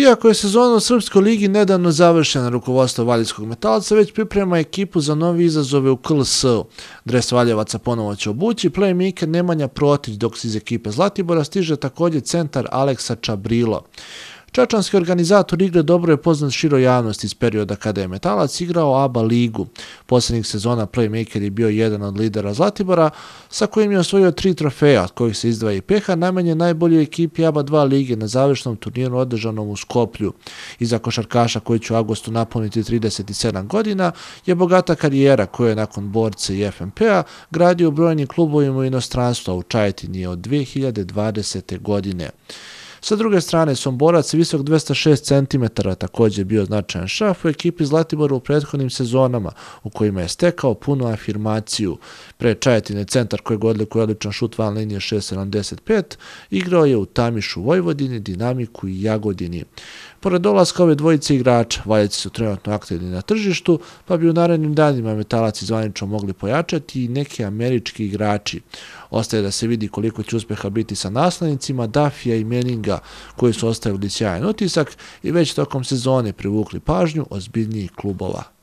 Iako je sezona u Srpskoj ligi nedavno završena, rukovodstvo Valjevskog metalca već priprema ekipu za novi izazove u KLS. Dres Valjevaca ponovo će obući, playmaker Nemanja Protić, dok se iz ekipe Zlatibora stiže također centar Aleksa Čabrilo. Čačanski organizator igre dobro je poznat široj javnosti iz perioda kada je Metalac igrao ABA ligu. Posljednjih sezona Playmaker je bio jedan od lidera Zlatibora sa kojim je osvojio tri trofeja od kojih se izdvaja i PH namenje najboljoj ekipi ABA 2 lige na završnom turniru održanom u Skoplju. Iza košarkaša koji će u augustu napuniti 37 godina je bogata karijera koja je nakon borce i FNP-a gradio brojni klubovima u inostranstvu, u Čajetini od 2020. godine. Sa druge strane, Somborac visok 206 cm također bio značajan šaf u ekipi Zlatibora u prethodnim sezonama u kojima je stekao punu afirmaciju. Pre Čajetine centar kojeg odlikuje odličan šut van linije 6.75 igrao je u Tamišu Vojvodini, Dinamiku i Jagodini. Pored dolaska ove dvojice igrača, valjaci su trenutno aktivni na tržištu, pa bi u narednim danima metalaci zvanično mogli pojačati i neki američki igrači. Ostaje da se vidi koliko će uspeha biti sa naslanicima Dafija i Meninga liga koji su ostavili sjajan otisak i već tokom sezone privukli pažnju ozbiljnijih klubova